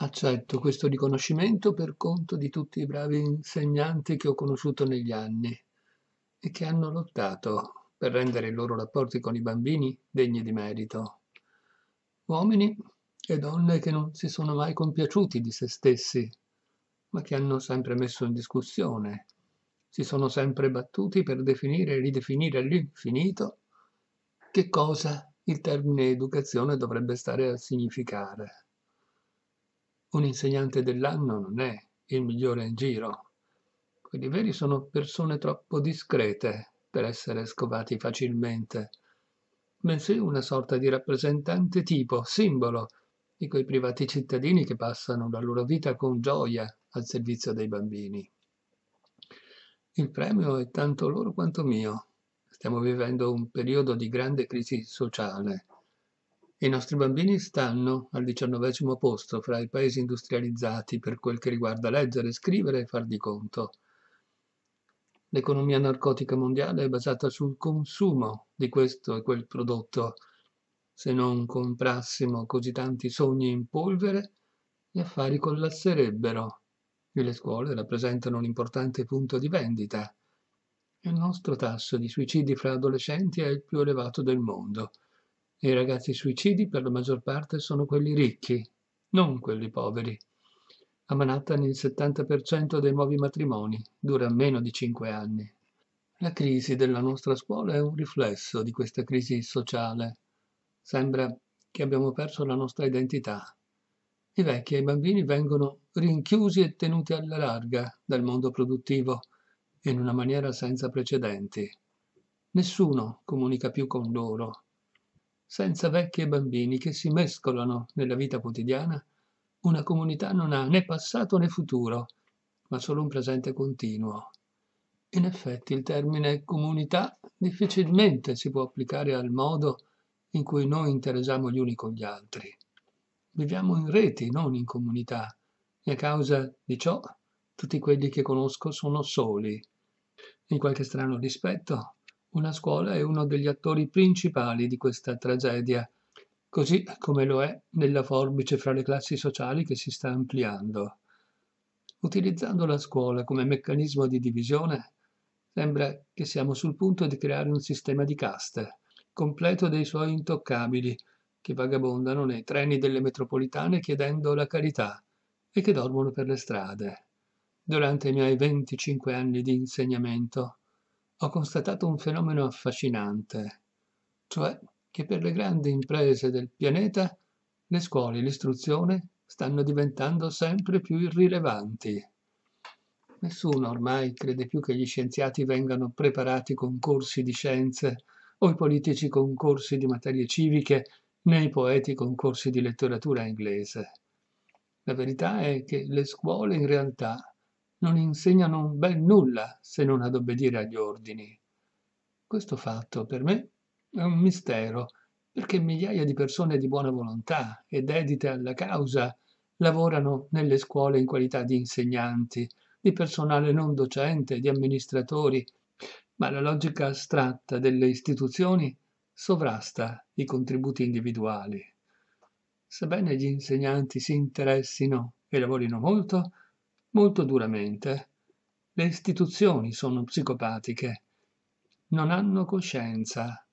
Accetto questo riconoscimento per conto di tutti i bravi insegnanti che ho conosciuto negli anni e che hanno lottato per rendere i loro rapporti con i bambini degni di merito. Uomini e donne che non si sono mai compiaciuti di se stessi, ma che hanno sempre messo in discussione, si sono sempre battuti per definire e ridefinire all'infinito che cosa il termine educazione dovrebbe stare a significare un insegnante dell'anno non è il migliore in giro. Quelli veri sono persone troppo discrete per essere scovati facilmente, bensì una sorta di rappresentante tipo, simbolo, di quei privati cittadini che passano la loro vita con gioia al servizio dei bambini. Il premio è tanto loro quanto mio. Stiamo vivendo un periodo di grande crisi sociale i nostri bambini stanno al diciannovesimo posto fra i paesi industrializzati per quel che riguarda leggere, scrivere e far di conto. L'economia narcotica mondiale è basata sul consumo di questo e quel prodotto. Se non comprassimo così tanti sogni in polvere, gli affari collasserebbero e le scuole rappresentano un importante punto di vendita. Il nostro tasso di suicidi fra adolescenti è il più elevato del mondo. I ragazzi suicidi per la maggior parte sono quelli ricchi, non quelli poveri. A Manhattan il 70% dei nuovi matrimoni dura meno di 5 anni. La crisi della nostra scuola è un riflesso di questa crisi sociale. Sembra che abbiamo perso la nostra identità. I vecchi e i bambini vengono rinchiusi e tenuti alla larga dal mondo produttivo in una maniera senza precedenti. Nessuno comunica più con loro senza vecchi e bambini che si mescolano nella vita quotidiana, una comunità non ha né passato né futuro, ma solo un presente continuo. In effetti il termine comunità difficilmente si può applicare al modo in cui noi interesiamo gli uni con gli altri. Viviamo in reti, non in comunità, e a causa di ciò tutti quelli che conosco sono soli. In qualche strano rispetto, una scuola è uno degli attori principali di questa tragedia, così come lo è nella forbice fra le classi sociali che si sta ampliando. Utilizzando la scuola come meccanismo di divisione, sembra che siamo sul punto di creare un sistema di caste, completo dei suoi intoccabili, che vagabondano nei treni delle metropolitane chiedendo la carità e che dormono per le strade. Durante i miei 25 anni di insegnamento ho constatato un fenomeno affascinante, cioè che per le grandi imprese del pianeta le scuole e l'istruzione stanno diventando sempre più irrilevanti. Nessuno ormai crede più che gli scienziati vengano preparati con corsi di scienze, o i politici con corsi di materie civiche, né i poeti con corsi di letteratura inglese. La verità è che le scuole in realtà non insegnano un bel nulla se non ad obbedire agli ordini. Questo fatto per me è un mistero, perché migliaia di persone di buona volontà e dedite alla causa lavorano nelle scuole in qualità di insegnanti, di personale non docente, di amministratori, ma la logica astratta delle istituzioni sovrasta i contributi individuali. Sebbene gli insegnanti si interessino e lavorino molto, molto duramente. Le istituzioni sono psicopatiche, non hanno coscienza.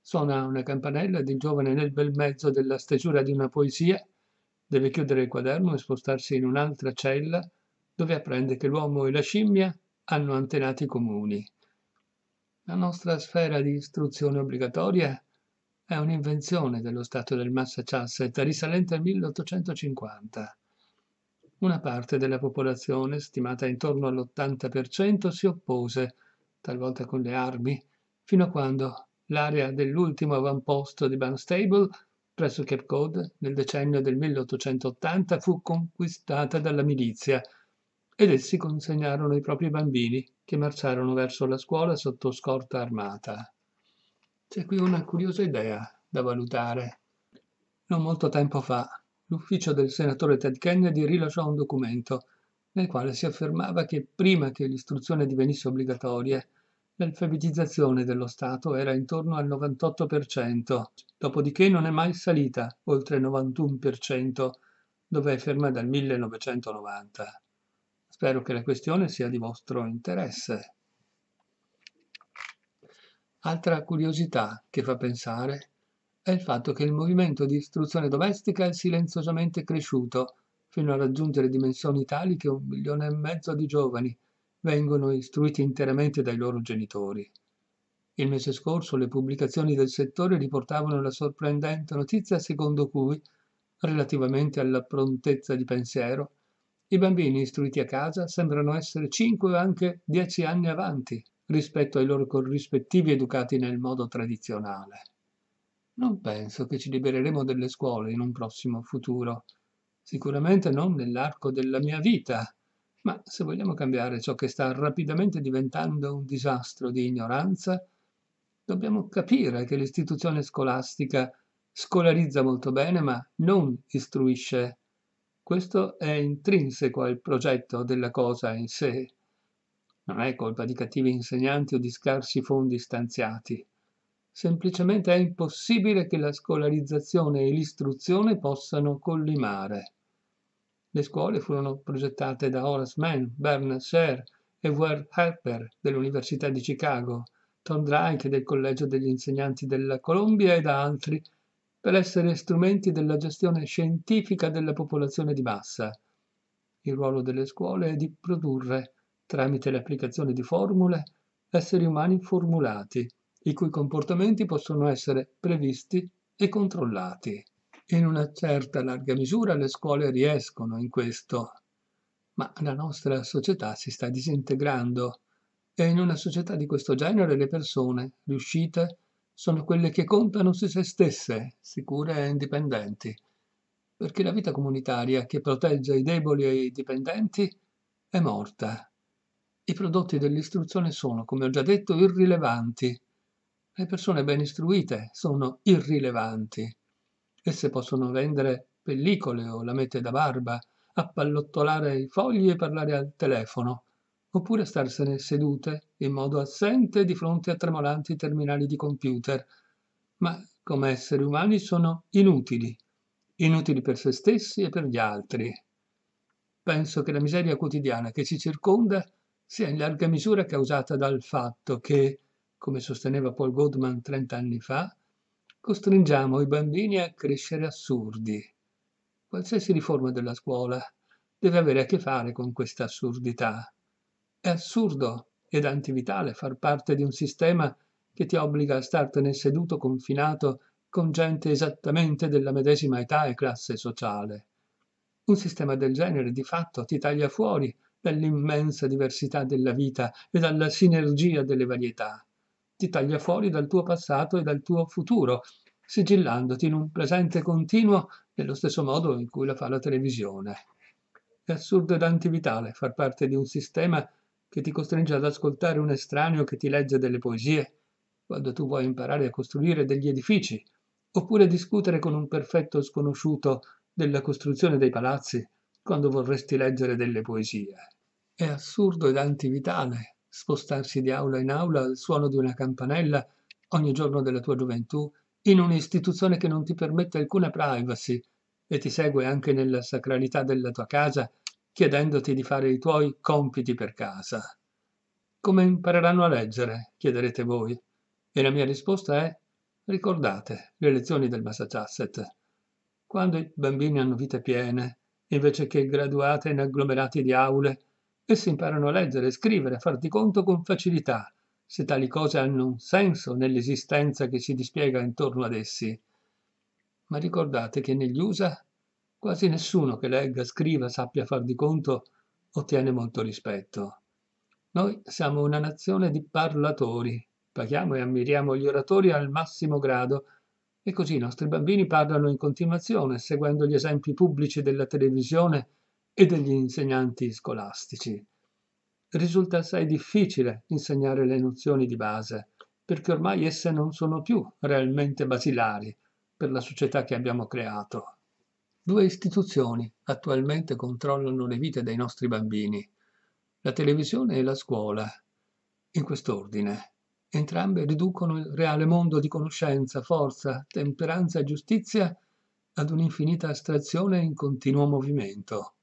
Suona una campanella ed il giovane nel bel mezzo della stesura di una poesia deve chiudere il quaderno e spostarsi in un'altra cella dove apprende che l'uomo e la scimmia hanno antenati comuni. La nostra sfera di istruzione obbligatoria è un'invenzione dello Stato del Massachusetts risalente al 1850 una parte della popolazione, stimata intorno all'80%, si oppose, talvolta con le armi, fino a quando l'area dell'ultimo avamposto di Barnstable, presso Cape Cod, nel decennio del 1880, fu conquistata dalla milizia ed essi consegnarono i propri bambini che marciarono verso la scuola sotto scorta armata. C'è qui una curiosa idea da valutare. Non molto tempo fa l'ufficio del senatore Ted Kennedy rilasciò un documento nel quale si affermava che prima che l'istruzione divenisse obbligatoria, l'alfabetizzazione dello Stato era intorno al 98%, dopodiché non è mai salita oltre il 91%, dove è ferma dal 1990. Spero che la questione sia di vostro interesse. Altra curiosità che fa pensare è il fatto che il movimento di istruzione domestica è silenziosamente cresciuto, fino a raggiungere dimensioni tali che un milione e mezzo di giovani vengono istruiti interamente dai loro genitori. Il mese scorso le pubblicazioni del settore riportavano la sorprendente notizia secondo cui, relativamente alla prontezza di pensiero, i bambini istruiti a casa sembrano essere 5 o anche 10 anni avanti rispetto ai loro corrispettivi educati nel modo tradizionale. Non penso che ci libereremo delle scuole in un prossimo futuro. Sicuramente non nell'arco della mia vita. Ma se vogliamo cambiare ciò che sta rapidamente diventando un disastro di ignoranza, dobbiamo capire che l'istituzione scolastica scolarizza molto bene ma non istruisce. Questo è intrinseco al progetto della cosa in sé. Non è colpa di cattivi insegnanti o di scarsi fondi stanziati. Semplicemente è impossibile che la scolarizzazione e l'istruzione possano collimare. Le scuole furono progettate da Horace Mann, Bernard Sher e Ward Harper dell'Università di Chicago, Tom Drake del Collegio degli Insegnanti della Columbia e da altri, per essere strumenti della gestione scientifica della popolazione di massa. Il ruolo delle scuole è di produrre, tramite l'applicazione di formule, esseri umani formulati, i cui comportamenti possono essere previsti e controllati. In una certa larga misura le scuole riescono in questo, ma la nostra società si sta disintegrando e in una società di questo genere le persone riuscite sono quelle che contano su se stesse, sicure e indipendenti, perché la vita comunitaria che protegge i deboli e i dipendenti è morta. I prodotti dell'istruzione sono, come ho già detto, irrilevanti le persone ben istruite sono irrilevanti. Esse possono vendere pellicole o lamette da barba, appallottolare i fogli e parlare al telefono, oppure starsene sedute in modo assente di fronte a tremolanti terminali di computer. Ma come esseri umani sono inutili, inutili per se stessi e per gli altri. Penso che la miseria quotidiana che ci circonda sia in larga misura causata dal fatto che come sosteneva Paul Goldman 30 anni fa, costringiamo i bambini a crescere assurdi. Qualsiasi riforma della scuola deve avere a che fare con questa assurdità. È assurdo ed antivitale far parte di un sistema che ti obbliga a startene seduto confinato con gente esattamente della medesima età e classe sociale. Un sistema del genere di fatto ti taglia fuori dall'immensa diversità della vita e dalla sinergia delle varietà ti taglia fuori dal tuo passato e dal tuo futuro, sigillandoti in un presente continuo nello stesso modo in cui la fa la televisione. È assurdo ed antivitale far parte di un sistema che ti costringe ad ascoltare un estraneo che ti legge delle poesie, quando tu vuoi imparare a costruire degli edifici, oppure discutere con un perfetto sconosciuto della costruzione dei palazzi, quando vorresti leggere delle poesie. È assurdo ed antivitale spostarsi di aula in aula al suono di una campanella ogni giorno della tua gioventù in un'istituzione che non ti permette alcuna privacy e ti segue anche nella sacralità della tua casa chiedendoti di fare i tuoi compiti per casa. Come impareranno a leggere? chiederete voi. E la mia risposta è ricordate le lezioni del Massachusetts. Quando i bambini hanno vite piene, invece che graduate in agglomerati di aule, Essi imparano a leggere, scrivere, a far di conto con facilità, se tali cose hanno un senso nell'esistenza che si dispiega intorno ad essi. Ma ricordate che negli USA quasi nessuno che legga, scriva, sappia far di conto ottiene molto rispetto. Noi siamo una nazione di parlatori, paghiamo e ammiriamo gli oratori al massimo grado e così i nostri bambini parlano in continuazione, seguendo gli esempi pubblici della televisione e degli insegnanti scolastici. Risulta assai difficile insegnare le nozioni di base, perché ormai esse non sono più realmente basilari per la società che abbiamo creato. Due istituzioni attualmente controllano le vite dei nostri bambini, la televisione e la scuola, in quest'ordine. Entrambe riducono il reale mondo di conoscenza, forza, temperanza e giustizia ad un'infinita astrazione in continuo movimento.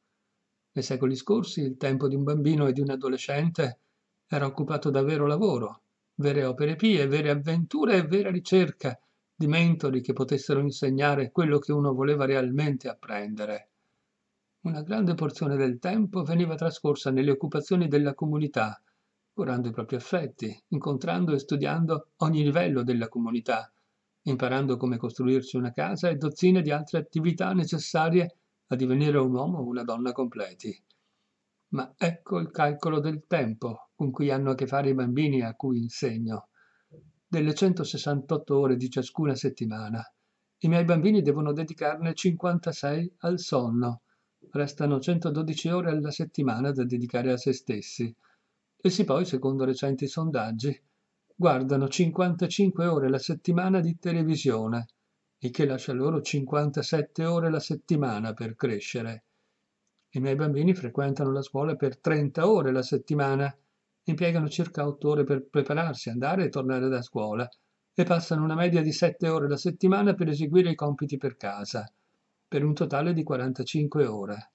Nei secoli scorsi il tempo di un bambino e di un adolescente era occupato da vero lavoro, vere opere pie, vere avventure e vera ricerca di mentori che potessero insegnare quello che uno voleva realmente apprendere. Una grande porzione del tempo veniva trascorsa nelle occupazioni della comunità, curando i propri affetti, incontrando e studiando ogni livello della comunità, imparando come costruirci una casa e dozzine di altre attività necessarie a divenire un uomo o una donna completi. Ma ecco il calcolo del tempo con cui hanno a che fare i bambini a cui insegno. Delle 168 ore di ciascuna settimana, i miei bambini devono dedicarne 56 al sonno. Restano 112 ore alla settimana da dedicare a se stessi. Essi poi, secondo recenti sondaggi, guardano 55 ore alla settimana di televisione, il che lascia loro 57 ore la settimana per crescere. I miei bambini frequentano la scuola per 30 ore la settimana, impiegano circa 8 ore per prepararsi, andare e tornare da scuola e passano una media di 7 ore la settimana per eseguire i compiti per casa, per un totale di 45 ore.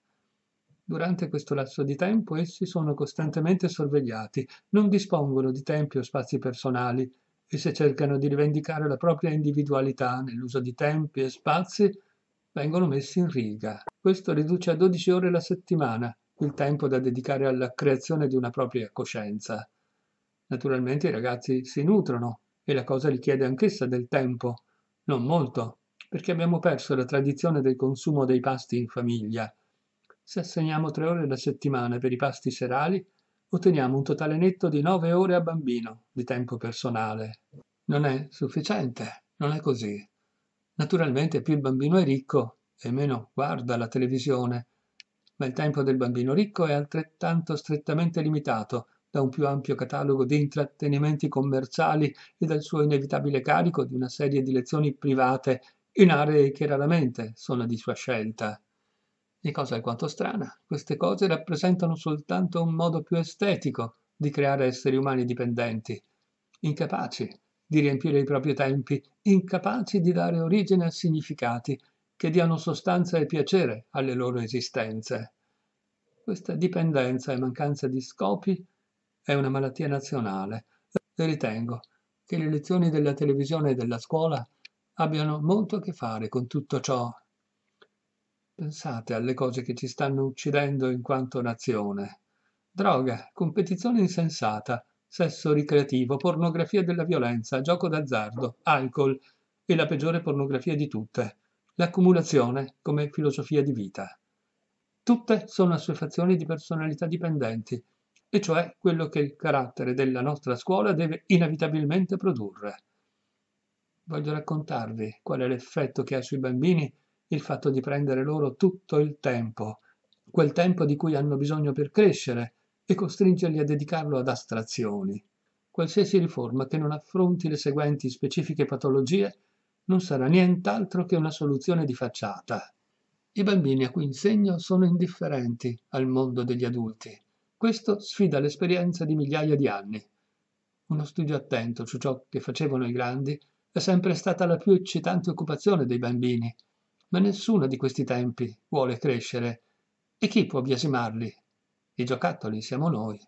Durante questo lasso di tempo essi sono costantemente sorvegliati, non dispongono di tempi o spazi personali Esse cercano di rivendicare la propria individualità nell'uso di tempi e spazi, vengono messi in riga. Questo riduce a 12 ore la settimana il tempo da dedicare alla creazione di una propria coscienza. Naturalmente i ragazzi si nutrono e la cosa richiede anch'essa del tempo, non molto, perché abbiamo perso la tradizione del consumo dei pasti in famiglia. Se assegniamo tre ore alla settimana per i pasti serali, otteniamo un totale netto di 9 ore a bambino di tempo personale. Non è sufficiente, non è così. Naturalmente più il bambino è ricco e meno guarda la televisione, ma il tempo del bambino ricco è altrettanto strettamente limitato da un più ampio catalogo di intrattenimenti commerciali e dal suo inevitabile carico di una serie di lezioni private in aree che raramente sono di sua scelta. E cosa alquanto strana, queste cose rappresentano soltanto un modo più estetico di creare esseri umani dipendenti, incapaci di riempire i propri tempi, incapaci di dare origine a significati che diano sostanza e piacere alle loro esistenze. Questa dipendenza e mancanza di scopi è una malattia nazionale e ritengo che le lezioni della televisione e della scuola abbiano molto a che fare con tutto ciò Pensate alle cose che ci stanno uccidendo in quanto nazione. Droga, competizione insensata, sesso ricreativo, pornografia della violenza, gioco d'azzardo, alcol e la peggiore pornografia di tutte, l'accumulazione come filosofia di vita. Tutte sono assuefazioni di personalità dipendenti, e cioè quello che il carattere della nostra scuola deve inevitabilmente produrre. Voglio raccontarvi qual è l'effetto che ha sui bambini il fatto di prendere loro tutto il tempo, quel tempo di cui hanno bisogno per crescere, e costringerli a dedicarlo ad astrazioni. Qualsiasi riforma che non affronti le seguenti specifiche patologie non sarà nient'altro che una soluzione di facciata. I bambini a cui insegno sono indifferenti al mondo degli adulti. Questo sfida l'esperienza di migliaia di anni. Uno studio attento su ciò che facevano i grandi è sempre stata la più eccitante occupazione dei bambini, ma nessuno di questi tempi vuole crescere e chi può biasimarli? I giocattoli siamo noi.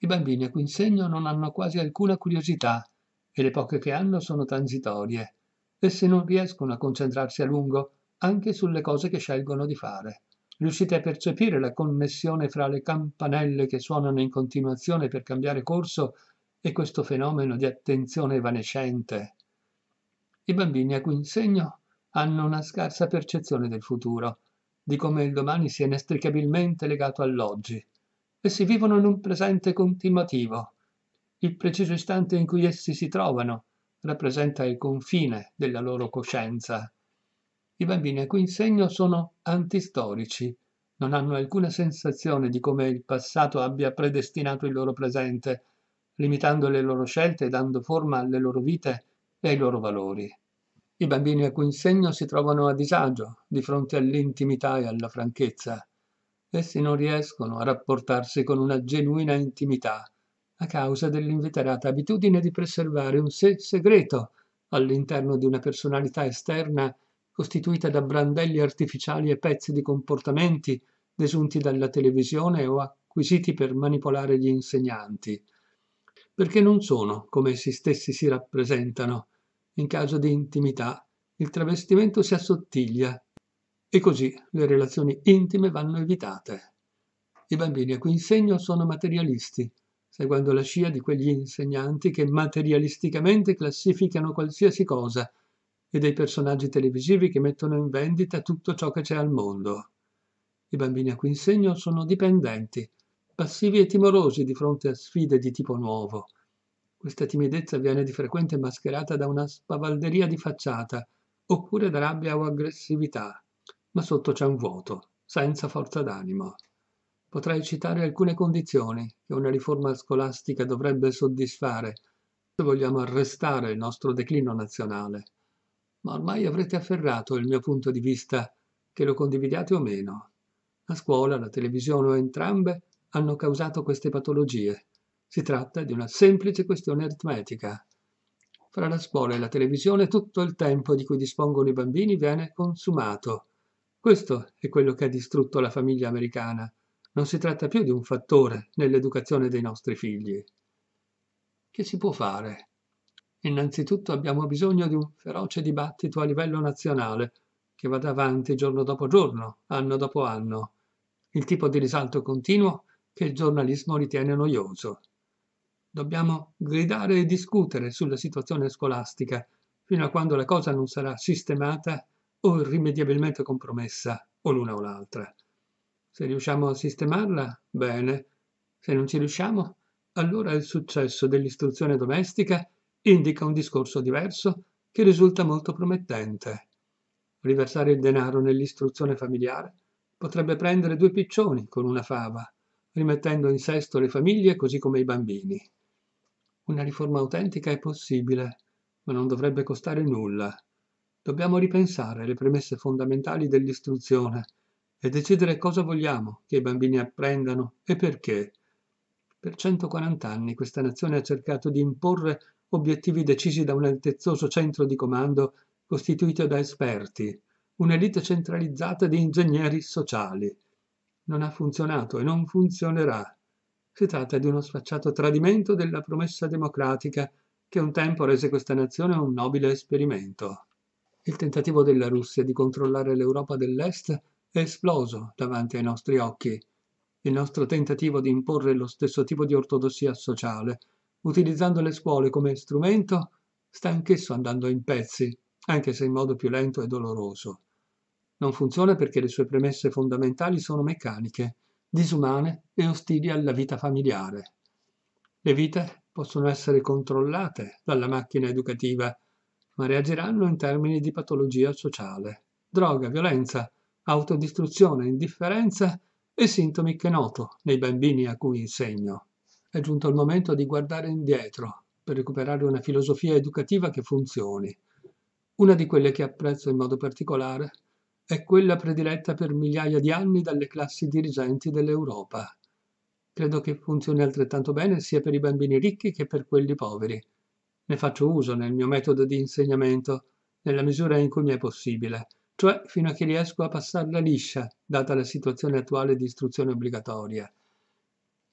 I bambini a cui insegno non hanno quasi alcuna curiosità e le poche che hanno sono transitorie. Essi non riescono a concentrarsi a lungo anche sulle cose che scelgono di fare. Riuscite a percepire la connessione fra le campanelle che suonano in continuazione per cambiare corso e questo fenomeno di attenzione evanescente? I bambini a cui insegno hanno una scarsa percezione del futuro, di come il domani sia inestricabilmente legato all'oggi. Essi vivono in un presente continuativo. Il preciso istante in cui essi si trovano rappresenta il confine della loro coscienza. I bambini a cui insegno sono antistorici, non hanno alcuna sensazione di come il passato abbia predestinato il loro presente, limitando le loro scelte e dando forma alle loro vite e ai loro valori. I bambini a cui insegno si trovano a disagio di fronte all'intimità e alla franchezza. Essi non riescono a rapportarsi con una genuina intimità a causa dell'inveterata abitudine di preservare un sé segreto all'interno di una personalità esterna costituita da brandelli artificiali e pezzi di comportamenti desunti dalla televisione o acquisiti per manipolare gli insegnanti, perché non sono come essi stessi si rappresentano, in caso di intimità, il travestimento si assottiglia e così le relazioni intime vanno evitate. I bambini a cui insegno sono materialisti, seguendo la scia di quegli insegnanti che materialisticamente classificano qualsiasi cosa e dei personaggi televisivi che mettono in vendita tutto ciò che c'è al mondo. I bambini a cui insegno sono dipendenti, passivi e timorosi di fronte a sfide di tipo nuovo, questa timidezza viene di frequente mascherata da una spavalderia di facciata, oppure da rabbia o aggressività, ma sotto c'è un vuoto, senza forza d'animo. Potrei citare alcune condizioni che una riforma scolastica dovrebbe soddisfare se vogliamo arrestare il nostro declino nazionale. Ma ormai avrete afferrato il mio punto di vista, che lo condividiate o meno. La scuola, la televisione o entrambe hanno causato queste patologie si tratta di una semplice questione aritmetica. Fra la scuola e la televisione tutto il tempo di cui dispongono i bambini viene consumato. Questo è quello che ha distrutto la famiglia americana. Non si tratta più di un fattore nell'educazione dei nostri figli. Che si può fare? Innanzitutto abbiamo bisogno di un feroce dibattito a livello nazionale che vada avanti giorno dopo giorno, anno dopo anno, il tipo di risalto continuo che il giornalismo ritiene noioso. Dobbiamo gridare e discutere sulla situazione scolastica fino a quando la cosa non sarà sistemata o irrimediabilmente compromessa, o l'una o l'altra. Se riusciamo a sistemarla, bene. Se non ci riusciamo, allora il successo dell'istruzione domestica indica un discorso diverso che risulta molto promettente. Riversare il denaro nell'istruzione familiare potrebbe prendere due piccioni con una fava, rimettendo in sesto le famiglie così come i bambini. Una riforma autentica è possibile, ma non dovrebbe costare nulla. Dobbiamo ripensare le premesse fondamentali dell'istruzione e decidere cosa vogliamo che i bambini apprendano e perché. Per 140 anni questa nazione ha cercato di imporre obiettivi decisi da un altezzoso centro di comando costituito da esperti, un'elite centralizzata di ingegneri sociali. Non ha funzionato e non funzionerà. Si tratta di uno sfacciato tradimento della promessa democratica che un tempo rese questa nazione un nobile esperimento. Il tentativo della Russia di controllare l'Europa dell'Est è esploso davanti ai nostri occhi. Il nostro tentativo di imporre lo stesso tipo di ortodossia sociale, utilizzando le scuole come strumento, sta anch'esso andando in pezzi, anche se in modo più lento e doloroso. Non funziona perché le sue premesse fondamentali sono meccaniche disumane e ostili alla vita familiare. Le vite possono essere controllate dalla macchina educativa, ma reagiranno in termini di patologia sociale, droga, violenza, autodistruzione, indifferenza e sintomi che noto nei bambini a cui insegno. È giunto il momento di guardare indietro per recuperare una filosofia educativa che funzioni. Una di quelle che apprezzo in modo particolare è quella prediletta per migliaia di anni dalle classi dirigenti dell'Europa. Credo che funzioni altrettanto bene sia per i bambini ricchi che per quelli poveri. Ne faccio uso nel mio metodo di insegnamento, nella misura in cui mi è possibile, cioè fino a che riesco a passarla liscia, data la situazione attuale di istruzione obbligatoria.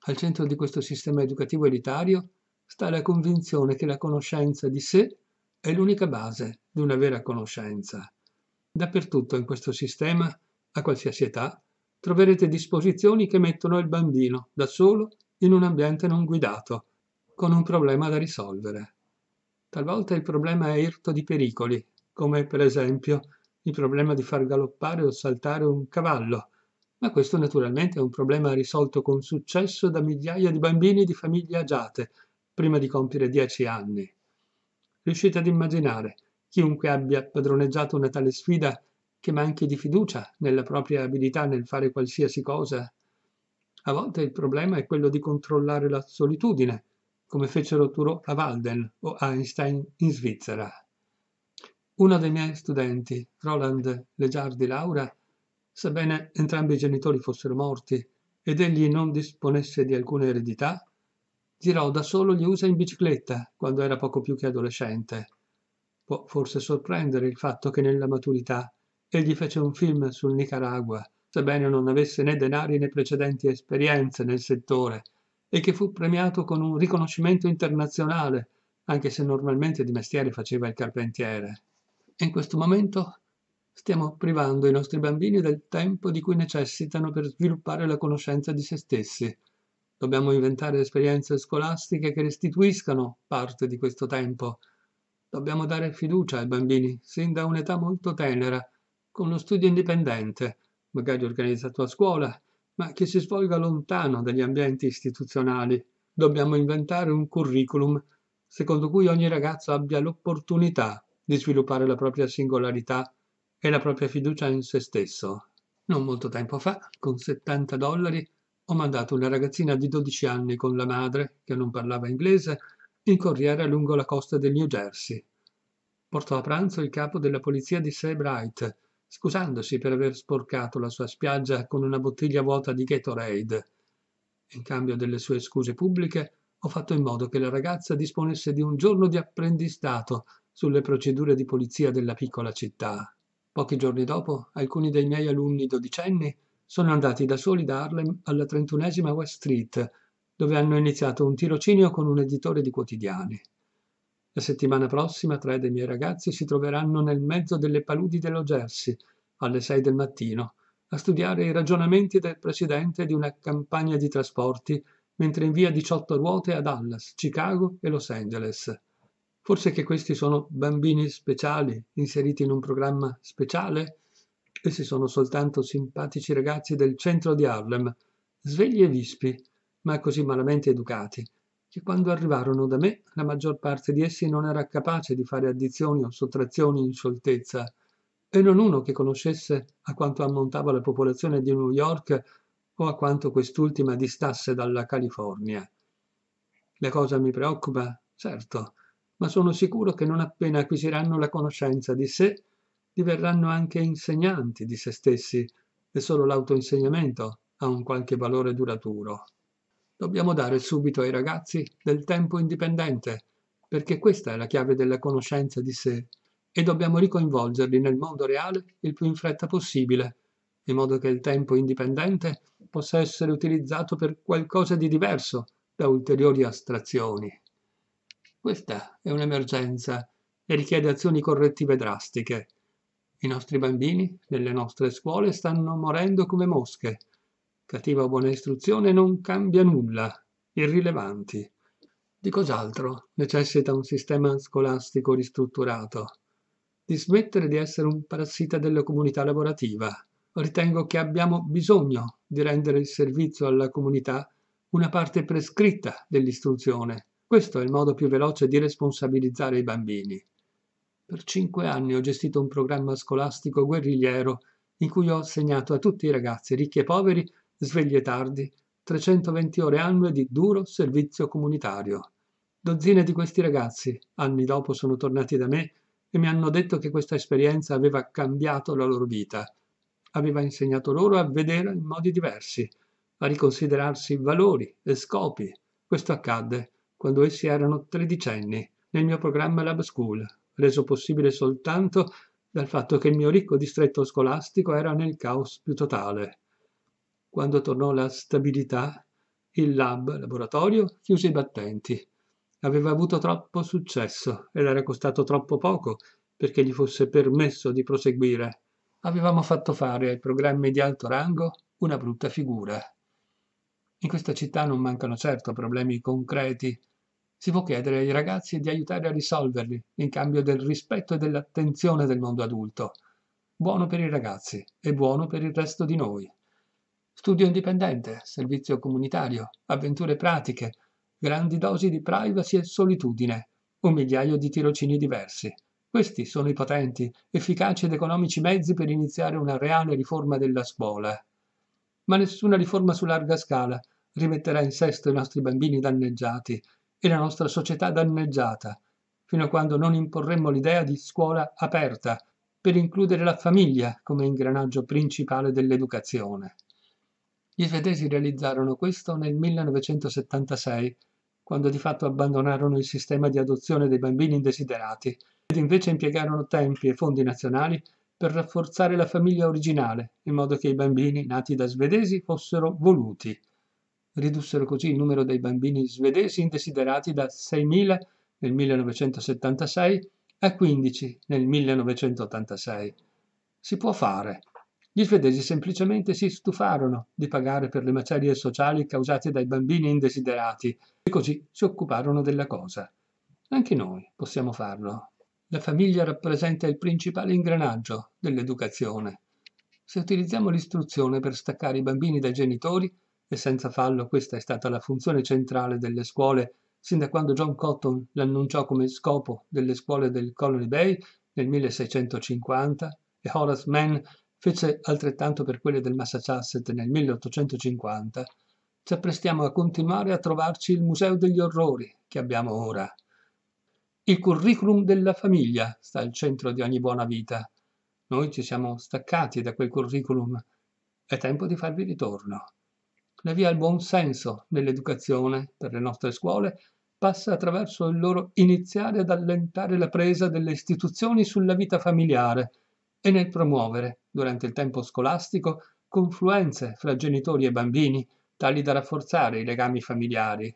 Al centro di questo sistema educativo elitario sta la convinzione che la conoscenza di sé è l'unica base di una vera conoscenza. Dappertutto in questo sistema, a qualsiasi età, troverete disposizioni che mettono il bambino da solo in un ambiente non guidato, con un problema da risolvere. Talvolta il problema è irto di pericoli, come per esempio il problema di far galoppare o saltare un cavallo, ma questo naturalmente è un problema risolto con successo da migliaia di bambini di famiglie agiate prima di compiere dieci anni. Riuscite ad immaginare Chiunque abbia padroneggiato una tale sfida, che manchi di fiducia nella propria abilità nel fare qualsiasi cosa. A volte il problema è quello di controllare la solitudine, come fecero Thoreau a Walden o Einstein in Svizzera. Uno dei miei studenti, Roland Legiardi Laura, sebbene entrambi i genitori fossero morti ed egli non disponesse di alcuna eredità, girò da solo gli USA in bicicletta quando era poco più che adolescente Può forse sorprendere il fatto che nella maturità egli fece un film sul Nicaragua, sebbene non avesse né denari né precedenti esperienze nel settore, e che fu premiato con un riconoscimento internazionale, anche se normalmente di mestiere faceva il carpentiere. E in questo momento stiamo privando i nostri bambini del tempo di cui necessitano per sviluppare la conoscenza di se stessi. Dobbiamo inventare esperienze scolastiche che restituiscano parte di questo tempo Dobbiamo dare fiducia ai bambini, sin da un'età molto tenera, con uno studio indipendente, magari organizzato a scuola, ma che si svolga lontano dagli ambienti istituzionali. Dobbiamo inventare un curriculum secondo cui ogni ragazzo abbia l'opportunità di sviluppare la propria singolarità e la propria fiducia in se stesso. Non molto tempo fa, con 70 dollari, ho mandato una ragazzina di 12 anni con la madre, che non parlava inglese, in corriere lungo la costa del New Jersey. Portò a pranzo il capo della polizia di Sebright, scusandosi per aver sporcato la sua spiaggia con una bottiglia vuota di Gatorade. In cambio delle sue scuse pubbliche, ho fatto in modo che la ragazza disponesse di un giorno di apprendistato sulle procedure di polizia della piccola città. Pochi giorni dopo, alcuni dei miei alunni dodicenni sono andati da soli da Harlem alla trentunesima West Street dove hanno iniziato un tirocinio con un editore di quotidiani. La settimana prossima tre dei miei ragazzi si troveranno nel mezzo delle paludi dello Jersey, alle sei del mattino, a studiare i ragionamenti del presidente di una campagna di trasporti mentre invia 18 ruote a Dallas, Chicago e Los Angeles. Forse che questi sono bambini speciali, inseriti in un programma speciale? Essi sono soltanto simpatici ragazzi del centro di Harlem, svegli e vispi, ma così malamente educati, che quando arrivarono da me la maggior parte di essi non era capace di fare addizioni o sottrazioni in scioltezza, e non uno che conoscesse a quanto ammontava la popolazione di New York o a quanto quest'ultima distasse dalla California. La cosa mi preoccupa, certo, ma sono sicuro che non appena acquisiranno la conoscenza di sé, diverranno anche insegnanti di se stessi, e solo l'autoinsegnamento ha un qualche valore duraturo. Dobbiamo dare subito ai ragazzi del tempo indipendente, perché questa è la chiave della conoscenza di sé, e dobbiamo ricoinvolgerli nel mondo reale il più in fretta possibile, in modo che il tempo indipendente possa essere utilizzato per qualcosa di diverso da ulteriori astrazioni. Questa è un'emergenza e richiede azioni correttive drastiche. I nostri bambini nelle nostre scuole stanno morendo come mosche cattiva o buona istruzione non cambia nulla, irrilevanti. Di cos'altro necessita un sistema scolastico ristrutturato? Di smettere di essere un parassita della comunità lavorativa. Ritengo che abbiamo bisogno di rendere il servizio alla comunità una parte prescritta dell'istruzione. Questo è il modo più veloce di responsabilizzare i bambini. Per cinque anni ho gestito un programma scolastico guerrigliero in cui ho assegnato a tutti i ragazzi, ricchi e poveri, sveglie tardi, 320 ore annue di duro servizio comunitario. Dozzine di questi ragazzi, anni dopo, sono tornati da me e mi hanno detto che questa esperienza aveva cambiato la loro vita, aveva insegnato loro a vedere in modi diversi, a riconsiderarsi valori e scopi. Questo accadde quando essi erano tredicenni, nel mio programma Lab School, reso possibile soltanto dal fatto che il mio ricco distretto scolastico era nel caos più totale. Quando tornò la stabilità, il lab, laboratorio, chiuse i battenti. Aveva avuto troppo successo ed era costato troppo poco perché gli fosse permesso di proseguire. Avevamo fatto fare ai programmi di alto rango una brutta figura. In questa città non mancano certo problemi concreti. Si può chiedere ai ragazzi di aiutare a risolverli in cambio del rispetto e dell'attenzione del mondo adulto. Buono per i ragazzi e buono per il resto di noi studio indipendente, servizio comunitario, avventure pratiche, grandi dosi di privacy e solitudine, un migliaio di tirocini diversi. Questi sono i potenti, efficaci ed economici mezzi per iniziare una reale riforma della scuola. Ma nessuna riforma su larga scala rimetterà in sesto i nostri bambini danneggiati e la nostra società danneggiata, fino a quando non imporremo l'idea di scuola aperta, per includere la famiglia come ingranaggio principale dell'educazione. I svedesi realizzarono questo nel 1976, quando di fatto abbandonarono il sistema di adozione dei bambini indesiderati ed invece impiegarono tempi e fondi nazionali per rafforzare la famiglia originale, in modo che i bambini nati da svedesi fossero voluti. Ridussero così il numero dei bambini svedesi indesiderati da 6.000 nel 1976 a 15 nel 1986. Si può fare. Gli svedesi semplicemente si stufarono di pagare per le macerie sociali causate dai bambini indesiderati e così si occuparono della cosa. Anche noi possiamo farlo. La famiglia rappresenta il principale ingranaggio dell'educazione. Se utilizziamo l'istruzione per staccare i bambini dai genitori, e senza fallo questa è stata la funzione centrale delle scuole sin da quando John Cotton l'annunciò come scopo delle scuole del Colony Bay nel 1650 e Horace Mann fece altrettanto per quelle del Massachusetts nel 1850, ci apprestiamo a continuare a trovarci il Museo degli Orrori che abbiamo ora. Il curriculum della famiglia sta al centro di ogni buona vita. Noi ci siamo staccati da quel curriculum. È tempo di farvi ritorno. La via al buon senso nell'educazione per le nostre scuole passa attraverso il loro iniziare ad allentare la presa delle istituzioni sulla vita familiare e nel promuovere durante il tempo scolastico confluenze fra genitori e bambini tali da rafforzare i legami familiari.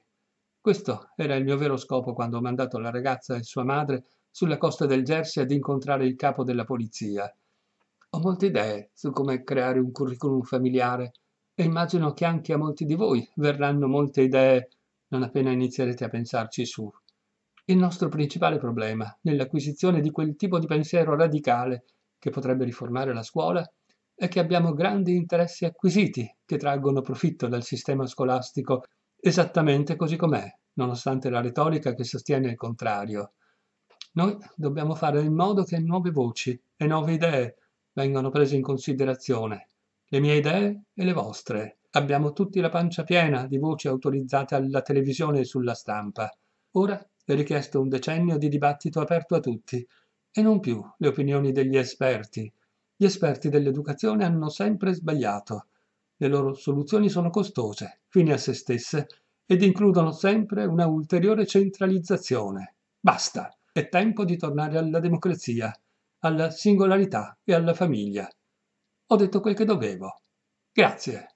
Questo era il mio vero scopo quando ho mandato la ragazza e sua madre sulla costa del Jersey ad incontrare il capo della polizia. Ho molte idee su come creare un curriculum familiare e immagino che anche a molti di voi verranno molte idee non appena inizierete a pensarci su. Il nostro principale problema nell'acquisizione di quel tipo di pensiero radicale che potrebbe riformare la scuola è che abbiamo grandi interessi acquisiti che traggono profitto dal sistema scolastico esattamente così com'è, nonostante la retorica che sostiene il contrario. Noi dobbiamo fare in modo che nuove voci e nuove idee vengano prese in considerazione, le mie idee e le vostre. Abbiamo tutti la pancia piena di voci autorizzate alla televisione e sulla stampa. Ora è richiesto un decennio di dibattito aperto a tutti, e non più le opinioni degli esperti. Gli esperti dell'educazione hanno sempre sbagliato. Le loro soluzioni sono costose, fine a se stesse, ed includono sempre una ulteriore centralizzazione. Basta! È tempo di tornare alla democrazia, alla singolarità e alla famiglia. Ho detto quel che dovevo. Grazie.